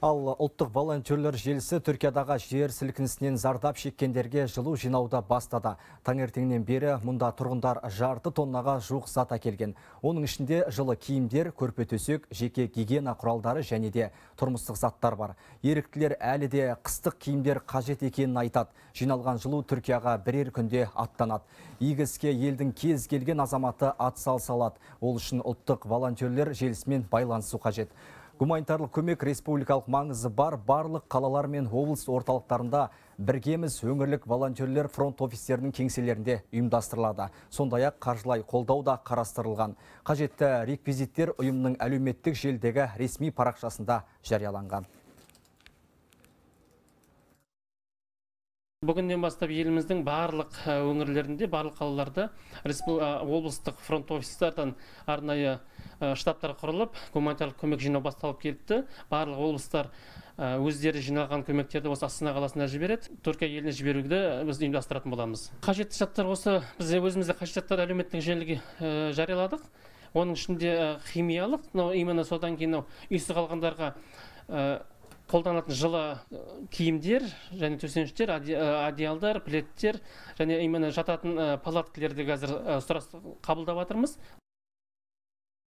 Ал ұлттық волонтерлер желісі Түркиядағы жер сілкінісінен зардап шеккендерге жылу жинауда бастады. Таңертеңнен бері мұнда тұрғындар жарты тоннаға жуық зат әкелген. Оның ішінде жылы киімдер, көрпе төсек, жеке гигиена құралдары және де тұрмыстық заттар бар. Еріктілер әлі де қыстық киімдер қажет екенін айтады. Жиналған жылу Түркияға бірер күнде аттанады. Игі елдің кез келген азаматы атсал алады. Ол үшін ұлттық волонтерлер желісімен байланысу қажет. Гуманитарлық көмек республикалық маңызы бар барлық қалалар мен облыс орталықтарында біргеміз өңірлік волонтерлер фронт офистерінің кеңселерінде ұйымдастырылады. Сондай-ақ қаржылай қолдау да қарастырылған. Қажетті реквизиттер ұйымның әлеуметтік желдегі ресми парақшасында жарияланған. бүгіннен бастап еліміздің барлық э, өңірлерінде барлық қалаларда облыстық фронт офистардан арнайы э, штабтар құрылып гуманитарлық көмек жинау басталып келіпті барлық облыстар э, өздері жиналған көмектерді осы астана қаласына жібереді түркия еліне жіберуді біз ұйымдастыратын боламыз қажетті заттар осы біз өзімізде қажетті заттар әлеуметтік желіге жарияладық оның ішінде химиялық мынау именно содан кейін мынау үйсіз қалғандарға қолданатын жылы киімдер және төсеніштер одеялдар плеттер, және именно жататын палаткілерді қазір қабылдап жатырмыз